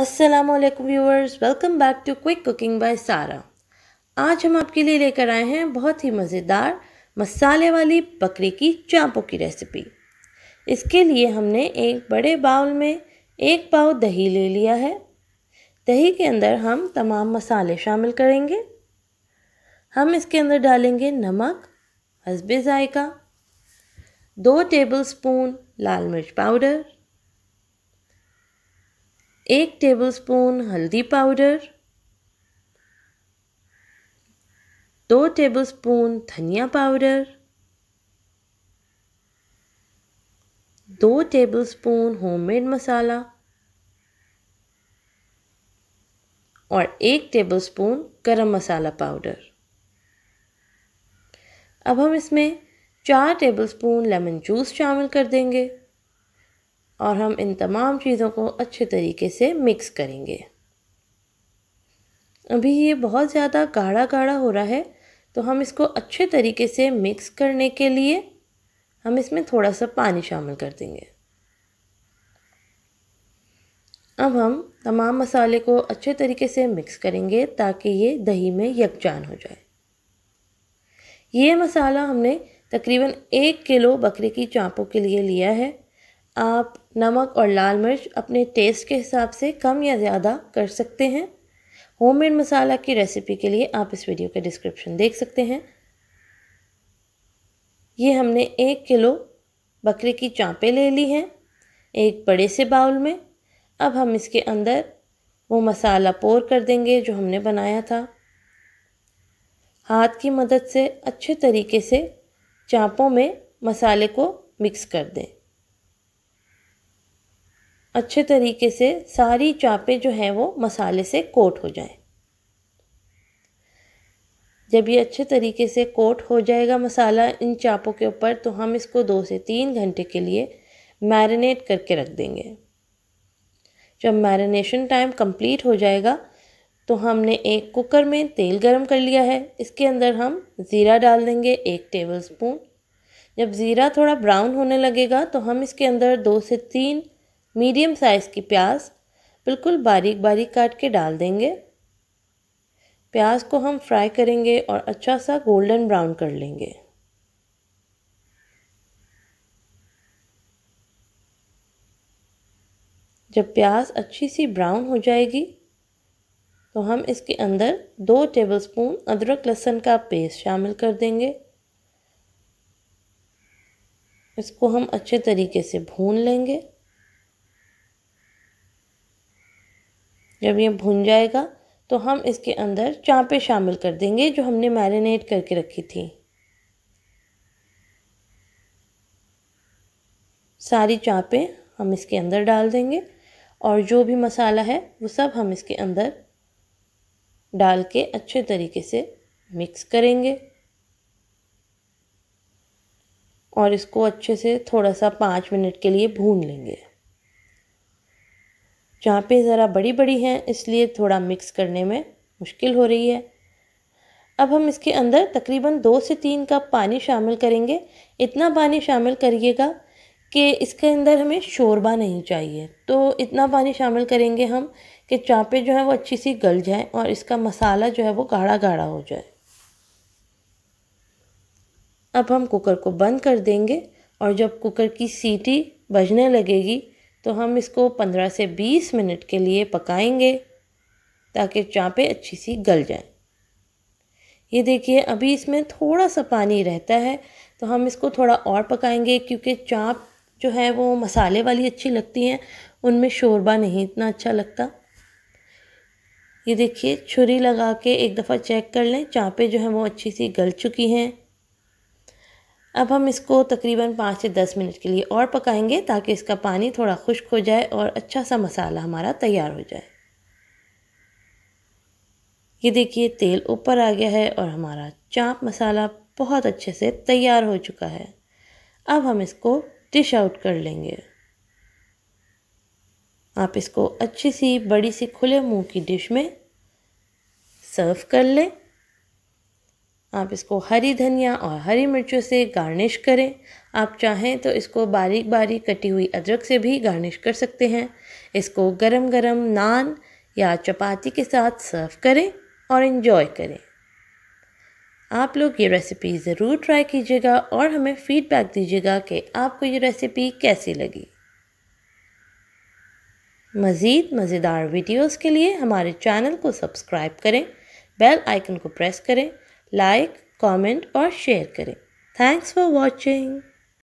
Aslam viewers welcome back to quick cooking by Sara आज हम आपके लिए लेकर आए हैं बहुत ही मज़ेदार मसाले वाली बकरी की चाँपों की रेसिपी इसके लिए हमने एक बड़े बाउल में एक पाव दही ले लिया है दही के अंदर हम तमाम मसाले शामिल करेंगे हम इसके अंदर डालेंगे नमक हसबे ज़ायका दो टेबल स्पून लाल मिर्च पाउडर एक टेबलस्पून हल्दी पाउडर दो टेबलस्पून धनिया पाउडर दो टेबलस्पून होममेड मसाला और एक टेबलस्पून गरम मसाला पाउडर अब हम इसमें चार टेबलस्पून लेमन जूस शामिल कर देंगे और हम इन तमाम चीज़ों को अच्छे तरीके से मिक्स करेंगे अभी ये बहुत ज़्यादा गाढ़ा गाढ़ा हो रहा है तो हम इसको अच्छे तरीके से मिक्स करने के लिए हम इसमें थोड़ा सा पानी शामिल कर देंगे अब हम तमाम मसाले को अच्छे तरीके से मिक्स करेंगे ताकि ये दही में यकजान हो जाए ये मसाला हमने तकरीबन एक किलो बकरे की चाँपों के लिए लिया है आप नमक और लाल मिर्च अपने टेस्ट के हिसाब से कम या ज़्यादा कर सकते हैं होममेड मसाला की रेसिपी के लिए आप इस वीडियो के डिस्क्रिप्शन देख सकते हैं ये हमने एक किलो बकरे की चाँपें ले ली हैं एक बड़े से बाउल में अब हम इसके अंदर वो मसाला पोर कर देंगे जो हमने बनाया था हाथ की मदद से अच्छे तरीके से चाँपों में मसाले को मिक्स कर दें अच्छे तरीके से सारी चापें जो हैं वो मसाले से कोट हो जाएं जब ये अच्छे तरीके से कोट हो जाएगा मसाला इन चापों के ऊपर तो हम इसको दो से तीन घंटे के लिए मैरिनेट करके रख देंगे जब मैरिनेशन टाइम कंप्लीट हो जाएगा तो हमने एक कुकर में तेल गरम कर लिया है इसके अंदर हम ज़ीरा डाल देंगे एक टेबल स्पून जब ज़ीरा थोड़ा ब्राउन होने लगेगा तो हम इसके अंदर दो से तीन मीडियम साइज़ की प्याज बिल्कुल बारीक बारीक काट के डाल देंगे प्याज को हम फ्राई करेंगे और अच्छा सा गोल्डन ब्राउन कर लेंगे जब प्याज अच्छी सी ब्राउन हो जाएगी तो हम इसके अंदर दो टेबलस्पून अदरक लहसुन का पेस्ट शामिल कर देंगे इसको हम अच्छे तरीके से भून लेंगे जब ये भुन जाएगा तो हम इसके अंदर चाँपे शामिल कर देंगे जो हमने मैरिनेट करके रखी थी सारी चाँपे हम इसके अंदर डाल देंगे और जो भी मसाला है वो सब हम इसके अंदर डाल के अच्छे तरीके से मिक्स करेंगे और इसको अच्छे से थोड़ा सा पाँच मिनट के लिए भून लेंगे जहाँ पे ज़रा बड़ी बड़ी हैं इसलिए थोड़ा मिक्स करने में मुश्किल हो रही है अब हम इसके अंदर तकरीबन दो से तीन कप पानी शामिल करेंगे इतना पानी शामिल करिएगा कि इसके अंदर हमें शोरबा नहीं चाहिए तो इतना पानी शामिल करेंगे हम कि चाँपे जो है वो अच्छी सी गल जाए और इसका मसाला जो है वो गाढ़ा गाढ़ा हो जाए अब हम कुकर को बंद कर देंगे और जब कुकर की सीटी बजने लगेगी तो हम इसको 15 से 20 मिनट के लिए पकाएंगे ताकि चाँपें अच्छी सी गल जाएं ये देखिए अभी इसमें थोड़ा सा पानी रहता है तो हम इसको थोड़ा और पकाएंगे क्योंकि चाँप जो है वो मसाले वाली अच्छी लगती हैं उनमें शोरबा नहीं इतना अच्छा लगता ये देखिए छुरी लगा के एक दफ़ा चेक कर लें चाँपें जो हैं वो अच्छी सी गल चुकी हैं अब हम इसको तकरीबन पाँच से दस मिनट के लिए और पकाएंगे ताकि इसका पानी थोड़ा खुश्क हो जाए और अच्छा सा मसाला हमारा तैयार हो जाए ये देखिए तेल ऊपर आ गया है और हमारा चाप मसाला बहुत अच्छे से तैयार हो चुका है अब हम इसको डिश आउट कर लेंगे आप इसको अच्छी सी बड़ी सी खुले मुंह की डिश में सर्व कर लें आप इसको हरी धनिया और हरी मिर्चों से गार्निश करें आप चाहें तो इसको बारीक बारीक कटी हुई अदरक से भी गार्निश कर सकते हैं इसको गरम गरम नान या चपाती के साथ सर्व करें और इन्जॉय करें आप लोग ये रेसिपी ज़रूर ट्राई कीजिएगा और हमें फ़ीडबैक दीजिएगा कि आपको ये रेसिपी कैसी लगी मज़ीद मज़ेदार वीडियोस के लिए हमारे चैनल को सब्सक्राइब करें बेल आइकन को प्रेस करें लाइक कमेंट और शेयर करें थैंक्स फॉर वॉचिंग